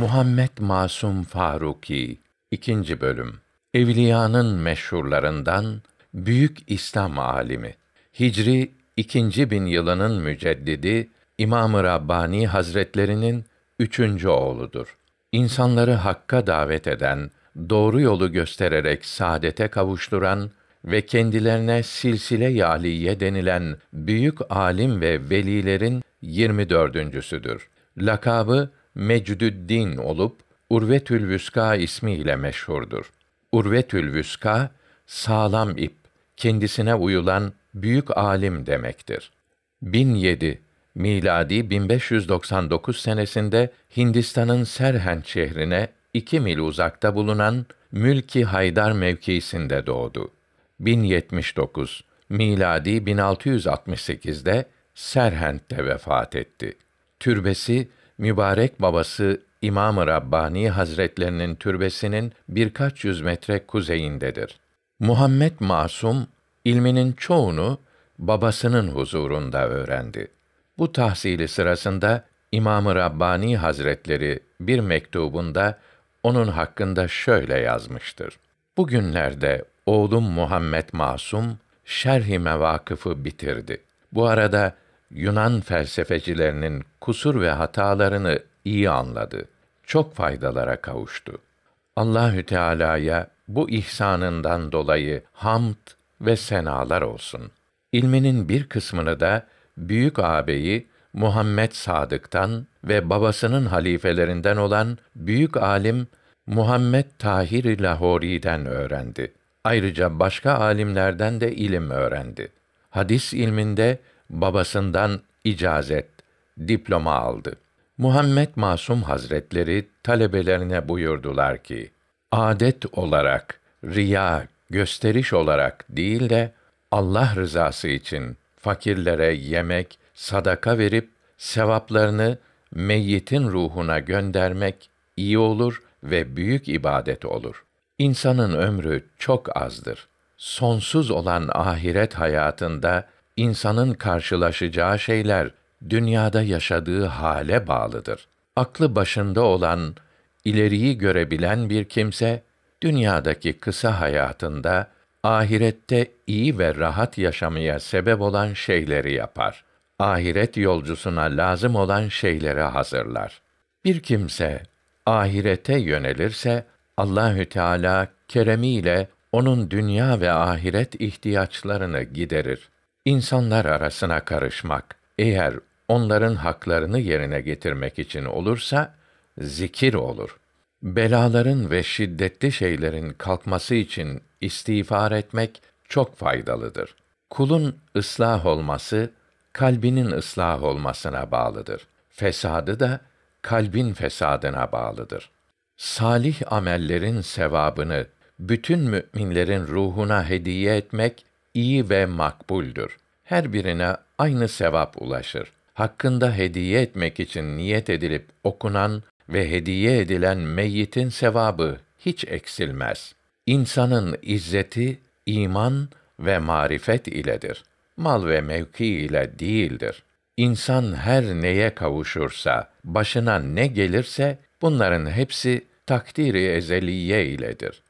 Muhammed Masum Faruki 2. bölüm Evliyanın meşhurlarından büyük İslam alimi Hicri 2. bin yılının müceddidi İmam-ı Rabbani Hazretlerinin üçüncü oğludur. İnsanları hakka davet eden, doğru yolu göstererek saadete kavuşturan ve kendilerine silsile yaliye denilen büyük alim ve velilerin 24.'südür. Lakabı Mecdüddin olup Urvetül Vüska ismiyle meşhurdur. Urvetül Vüska sağlam ip, kendisine uyulan büyük alim demektir. 1007 miladi 1599 senesinde Hindistan'ın Serhent şehrine 2 mil uzakta bulunan Mülki Haydar mevkiisinde doğdu. 1079 miladi 1668'de Serhent'te vefat etti. Türbesi mübarek babası İmam-ı Rabbani Hazretlerinin türbesinin birkaç yüz metre kuzeyindedir. Muhammed Masum ilminin çoğunu babasının huzurunda öğrendi. Bu tahsili sırasında İmam-ı Rabbani Hazretleri bir mektubunda onun hakkında şöyle yazmıştır. Bugünlerde oğlum Muhammed Masum şerh-i mevakıfı bitirdi. Bu arada Yunan felsefecilerinin kusur ve hatalarını iyi anladı. Çok faydalara kavuştu. Allahü Teala'ya bu ihsanından dolayı hamd ve senalar olsun. İlminin bir kısmını da büyük ağabeyi Muhammed Sadık'tan ve babasının halifelerinden olan büyük alim Muhammed Tahir Lahori'den öğrendi. Ayrıca başka alimlerden de ilim öğrendi. Hadis ilminde babasından icazet, diploma aldı. Muhammed Masum Hazretleri talebelerine buyurdular ki: Adet olarak, riya, gösteriş olarak değil de Allah rızası için fakirlere yemek, sadaka verip sevaplarını meyyitin ruhuna göndermek iyi olur ve büyük ibadet olur. İnsanın ömrü çok azdır. Sonsuz olan ahiret hayatında insanın karşılaşacağı şeyler dünyada yaşadığı hale bağlıdır. Aklı başında olan, ileriyi görebilen bir kimse dünyadaki kısa hayatında ahirette iyi ve rahat yaşamaya sebep olan şeyleri yapar. Ahiret yolcusuna lazım olan şeyleri hazırlar. Bir kimse ahirete yönelirse Allahü Teala keremiyle onun dünya ve ahiret ihtiyaçlarını giderir. İnsanlar arasına karışmak eğer onların haklarını yerine getirmek için olursa zikir olur. Belaların ve şiddetli şeylerin kalkması için istiğfar etmek çok faydalıdır. Kulun ıslah olması kalbinin ıslah olmasına bağlıdır. Fesadı da kalbin fesadına bağlıdır. Salih amellerin sevabını bütün müminlerin ruhuna hediye etmek iyi ve makbuldür. Her birine aynı sevap ulaşır. Hakkında hediye etmek için niyet edilip okunan ve hediye edilen meyyitin sevabı hiç eksilmez. İnsanın izzeti iman ve marifet iledir. Mal ve mevki ile değildir. İnsan her neye kavuşursa, başına ne gelirse bunların hepsi takdiri ezeliye iledir.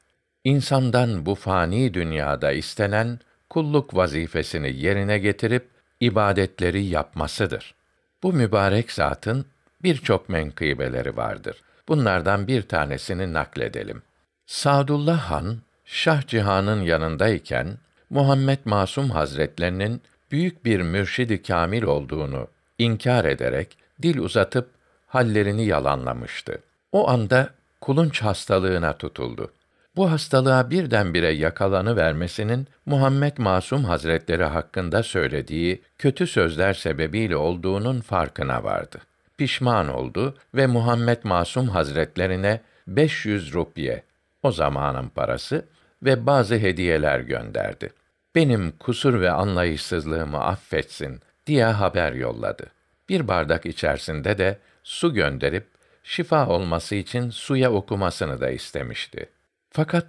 İnsandan bu fani dünyada istenen kulluk vazifesini yerine getirip ibadetleri yapmasıdır. Bu mübarek zatın birçok menkıbeleri vardır. Bunlardan bir tanesini nakledelim. Sadullah Han Şah Cihan'ın yanındayken Muhammed Masum Hazretlerinin büyük bir mürşidi kamil olduğunu inkar ederek dil uzatıp hallerini yalanlamıştı. O anda kulunç hastalığına tutuldu bu hastalığa birdenbire yakalanı vermesinin Muhammed Masum Hazretleri hakkında söylediği kötü sözler sebebiyle olduğunun farkına vardı. Pişman oldu ve Muhammed Masum Hazretlerine 500 rupiye o zamanın parası ve bazı hediyeler gönderdi. Benim kusur ve anlayışsızlığımı affetsin diye haber yolladı. Bir bardak içerisinde de su gönderip şifa olması için suya okumasını da istemişti. Fakat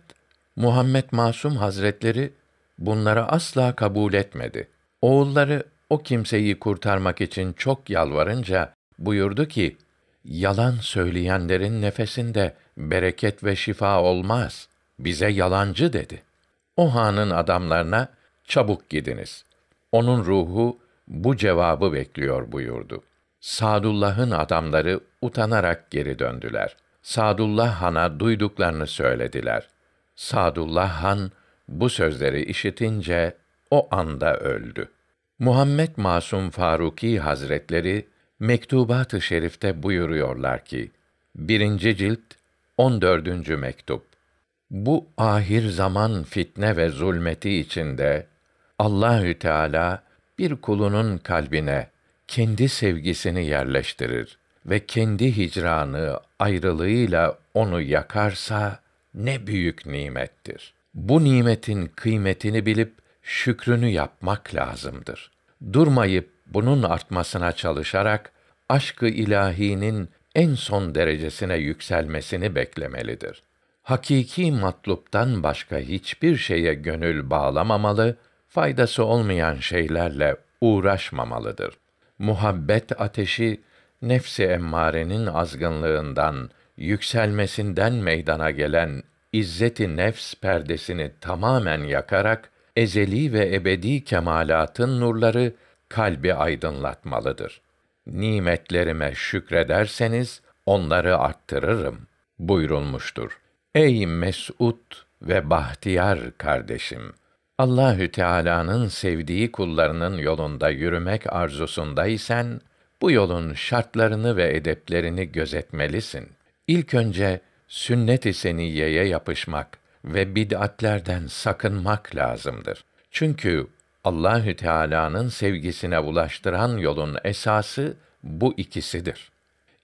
Muhammed Masum Hazretleri bunları asla kabul etmedi. Oğulları o kimseyi kurtarmak için çok yalvarınca buyurdu ki: Yalan söyleyenlerin nefesinde bereket ve şifa olmaz. Bize yalancı dedi. O hanın adamlarına çabuk gidiniz. Onun ruhu bu cevabı bekliyor buyurdu. Sadullah'ın adamları utanarak geri döndüler.'' Sadullah Han'a duyduklarını söylediler. Sadullah Han bu sözleri işitince o anda öldü. Muhammed Masum Faruki Hazretleri Mektubat-ı Şerif'te buyuruyorlar ki: birinci cilt 14. mektup. Bu ahir zaman fitne ve zulmeti içinde Allahü Teala bir kulunun kalbine kendi sevgisini yerleştirir ve kendi hicranı ayrılığıyla onu yakarsa ne büyük nimettir. Bu nimetin kıymetini bilip şükrünü yapmak lazımdır. Durmayıp bunun artmasına çalışarak aşkı ilahinin en son derecesine yükselmesini beklemelidir. Hakiki matluptan başka hiçbir şeye gönül bağlamamalı, faydası olmayan şeylerle uğraşmamalıdır. Muhabbet ateşi nefsi emmarenin azgınlığından, yükselmesinden meydana gelen izzeti nefs perdesini tamamen yakarak ezeli ve ebedi kemalatın nurları kalbi aydınlatmalıdır. Nimetlerime şükrederseniz onları arttırırım buyurulmuştur. Ey mesut ve bahtiyar kardeşim, Allahü Teala'nın sevdiği kullarının yolunda yürümek arzusundaysan bu yolun şartlarını ve edeplerini gözetmelisin. İlk önce sünnet-i seniyeye yapışmak ve bid'atlerden sakınmak lazımdır. Çünkü Allahü Teala'nın sevgisine ulaştıran yolun esası bu ikisidir.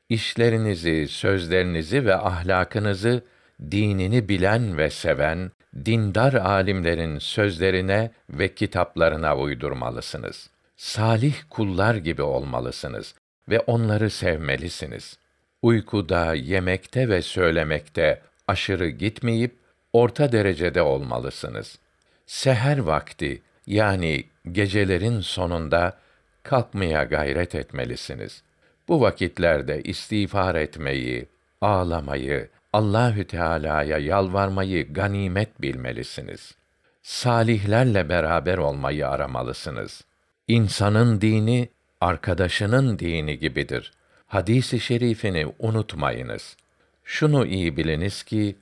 İşlerinizi, sözlerinizi ve ahlakınızı dinini bilen ve seven dindar alimlerin sözlerine ve kitaplarına uydurmalısınız salih kullar gibi olmalısınız ve onları sevmelisiniz. Uykuda, yemekte ve söylemekte aşırı gitmeyip orta derecede olmalısınız. Seher vakti yani gecelerin sonunda kalkmaya gayret etmelisiniz. Bu vakitlerde istiğfar etmeyi, ağlamayı, Allahü Teala'ya yalvarmayı ganimet bilmelisiniz. Salihlerle beraber olmayı aramalısınız. İnsanın dini arkadaşının dini gibidir. Hadisi şerifini unutmayınız. Şunu iyi biliniz ki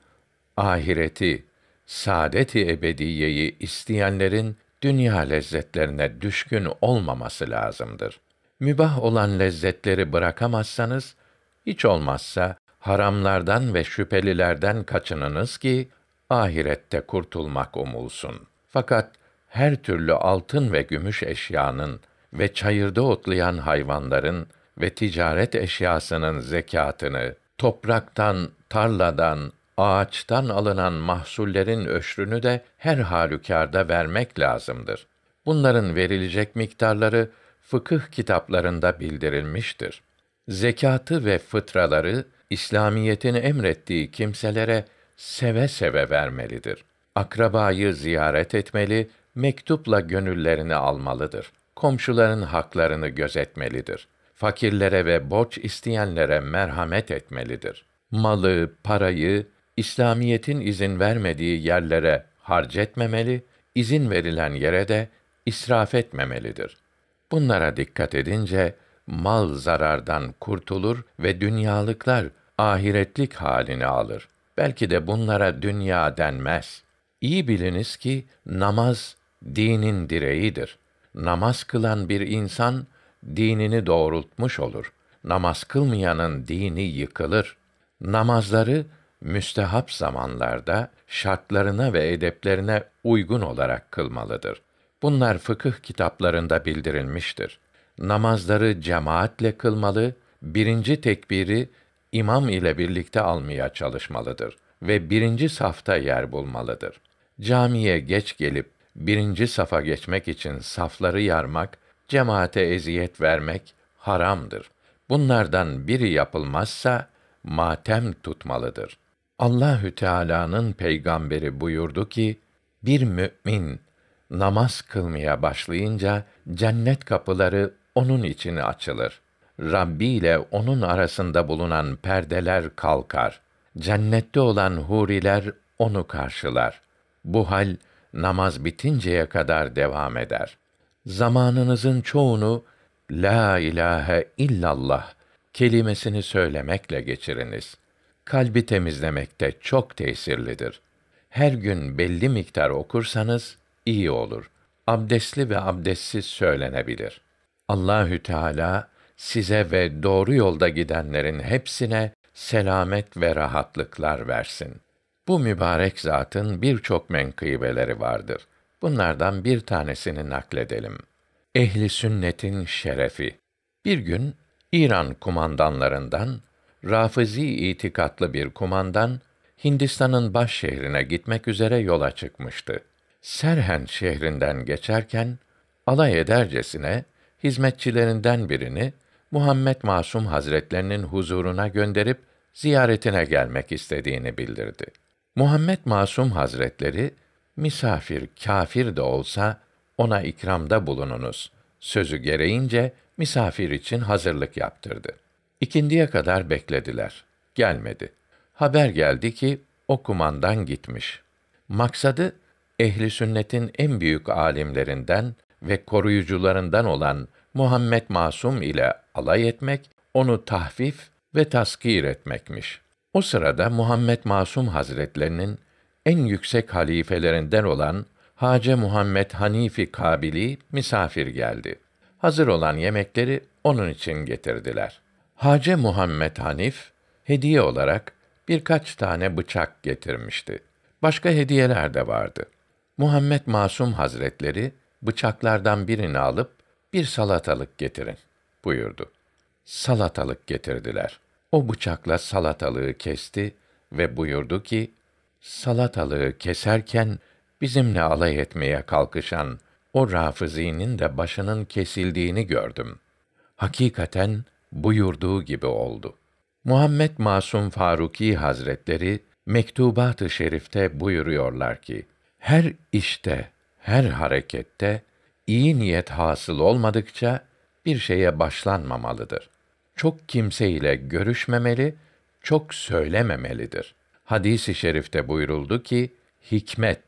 ahireti, saadeti ebediyeyi isteyenlerin dünya lezzetlerine düşkün olmaması lazımdır. Mübah olan lezzetleri bırakamazsanız hiç olmazsa haramlardan ve şüphelilerden kaçınınız ki ahirette kurtulmak umulsun. Fakat her türlü altın ve gümüş eşyanın ve çayırda otlayan hayvanların ve ticaret eşyasının zekatını, topraktan, tarladan, ağaçtan alınan mahsullerin öşrünü de her halükarda vermek lazımdır. Bunların verilecek miktarları fıkıh kitaplarında bildirilmiştir. Zekatı ve fıtraları İslamiyetin emrettiği kimselere seve seve vermelidir. Akrabayı ziyaret etmeli mektupla gönüllerini almalıdır. Komşuların haklarını gözetmelidir. Fakirlere ve borç isteyenlere merhamet etmelidir. Malı, parayı İslamiyetin izin vermediği yerlere harcetmemeli, izin verilen yere de israf etmemelidir. Bunlara dikkat edince mal zarardan kurtulur ve dünyalıklar ahiretlik halini alır. Belki de bunlara dünya denmez. İyi biliniz ki namaz dinin direğidir. Namaz kılan bir insan dinini doğrultmuş olur. Namaz kılmayanın dini yıkılır. Namazları müstehap zamanlarda şartlarına ve edeplerine uygun olarak kılmalıdır. Bunlar fıkıh kitaplarında bildirilmiştir. Namazları cemaatle kılmalı, birinci tekbiri imam ile birlikte almaya çalışmalıdır ve birinci safta yer bulmalıdır. Camiye geç gelip birinci safa geçmek için safları yarmak, cemaate eziyet vermek haramdır. Bunlardan biri yapılmazsa matem tutmalıdır. Allahü Teala'nın peygamberi buyurdu ki: Bir mümin namaz kılmaya başlayınca cennet kapıları onun için açılır. Rabbi ile onun arasında bulunan perdeler kalkar. Cennette olan huriler onu karşılar. Bu hal namaz bitinceye kadar devam eder. Zamanınızın çoğunu la ilahe illallah kelimesini söylemekle geçiriniz. Kalbi temizlemekte çok tesirlidir. Her gün belli miktar okursanız iyi olur. Abdestli ve abdestsiz söylenebilir. Allahü Teala size ve doğru yolda gidenlerin hepsine selamet ve rahatlıklar versin. Bu mübarek zatın birçok menkıbeleri vardır. Bunlardan bir tanesini nakledelim. Ehli sünnetin şerefi. Bir gün İran kumandanlarından Rafizi itikatlı bir kumandan Hindistan'ın baş şehrine gitmek üzere yola çıkmıştı. Serhen şehrinden geçerken alay edercesine hizmetçilerinden birini Muhammed Masum Hazretlerinin huzuruna gönderip ziyaretine gelmek istediğini bildirdi. Muhammed Masum Hazretleri misafir kafir de olsa ona ikramda bulununuz sözü gereğince misafir için hazırlık yaptırdı. İkindiye kadar beklediler. Gelmedi. Haber geldi ki o kumandan gitmiş. Maksadı ehli sünnetin en büyük alimlerinden ve koruyucularından olan Muhammed Masum ile alay etmek, onu tahvif ve taskir etmekmiş.'' O sırada Muhammed Masum Hazretlerinin en yüksek halifelerinden olan Hace Muhammed Hanifi Kabili misafir geldi. Hazır olan yemekleri onun için getirdiler. Hace Muhammed Hanif hediye olarak birkaç tane bıçak getirmişti. Başka hediyeler de vardı. Muhammed Masum Hazretleri bıçaklardan birini alıp bir salatalık getirin buyurdu. Salatalık getirdiler. O bıçakla salatalığı kesti ve buyurdu ki, salatalığı keserken bizimle alay etmeye kalkışan o rafizi'nin de başının kesildiğini gördüm. Hakikaten buyurduğu gibi oldu. Muhammed Masum Faruki Hazretleri Mektubat-ı Şerif'te buyuruyorlar ki: Her işte, her harekette iyi niyet hasıl olmadıkça bir şeye başlanmamalıdır çok kimse ile görüşmemeli, çok söylememelidir. Hadis-i şerifte buyuruldu ki, hikmet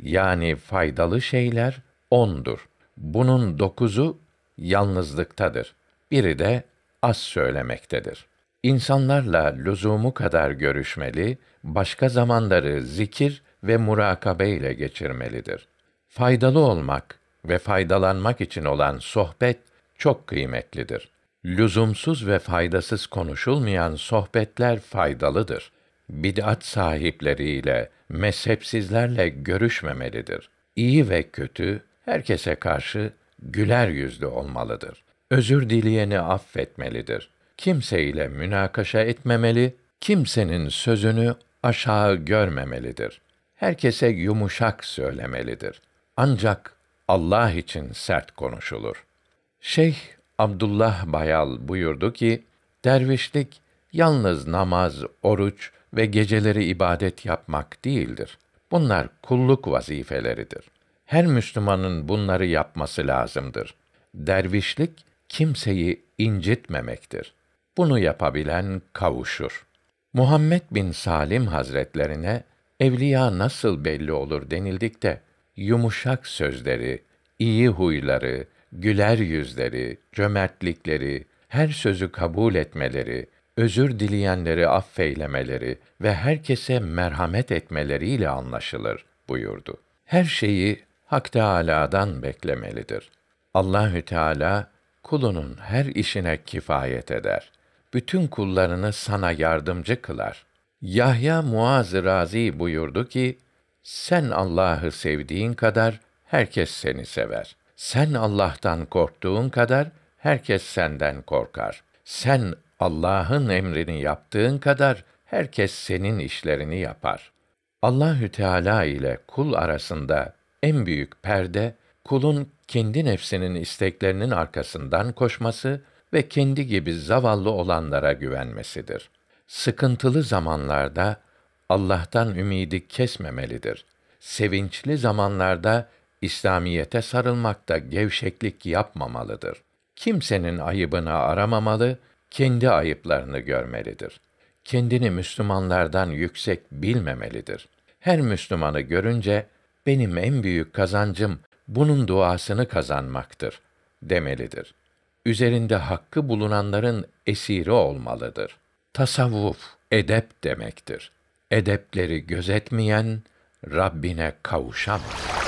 yani faydalı şeyler ondur. Bunun dokuzu yalnızlıktadır. Biri de az söylemektedir. İnsanlarla lüzumu kadar görüşmeli, başka zamanları zikir ve murakabe ile geçirmelidir. Faydalı olmak ve faydalanmak için olan sohbet çok kıymetlidir lüzumsuz ve faydasız konuşulmayan sohbetler faydalıdır. Bid'at sahipleriyle, mezhepsizlerle görüşmemelidir. İyi ve kötü, herkese karşı güler yüzlü olmalıdır. Özür dileyeni affetmelidir. Kimseyle münakaşa etmemeli, kimsenin sözünü aşağı görmemelidir. Herkese yumuşak söylemelidir. Ancak Allah için sert konuşulur. Şeyh Abdullah Bayal buyurdu ki, dervişlik yalnız namaz, oruç ve geceleri ibadet yapmak değildir. Bunlar kulluk vazifeleridir. Her Müslümanın bunları yapması lazımdır. Dervişlik kimseyi incitmemektir. Bunu yapabilen kavuşur. Muhammed bin Salim Hazretlerine evliya nasıl belli olur denildikte de, yumuşak sözleri, iyi huyları, güler yüzleri, cömertlikleri, her sözü kabul etmeleri, özür dileyenleri affeylemeleri ve herkese merhamet etmeleriyle anlaşılır buyurdu. Her şeyi Hak Teâlâ'dan beklemelidir. Allahü Teala kulunun her işine kifayet eder. Bütün kullarını sana yardımcı kılar. Yahya Muaz Razi buyurdu ki: Sen Allah'ı sevdiğin kadar herkes seni sever.'' Sen Allah'tan korktuğun kadar herkes senden korkar. Sen Allah'ın emrini yaptığın kadar herkes senin işlerini yapar. Allahü Teala ile kul arasında en büyük perde kulun kendi nefsinin isteklerinin arkasından koşması ve kendi gibi zavallı olanlara güvenmesidir. Sıkıntılı zamanlarda Allah'tan ümidi kesmemelidir. Sevinçli zamanlarda İslamiyete sarılmakta gevşeklik yapmamalıdır. Kimsenin ayıbını aramamalı, kendi ayıplarını görmelidir. Kendini Müslümanlardan yüksek bilmemelidir. Her Müslümanı görünce benim en büyük kazancım bunun duasını kazanmaktır demelidir. Üzerinde hakkı bulunanların esiri olmalıdır. Tasavvuf edep demektir. Edepleri gözetmeyen Rabbine kavuşamaz.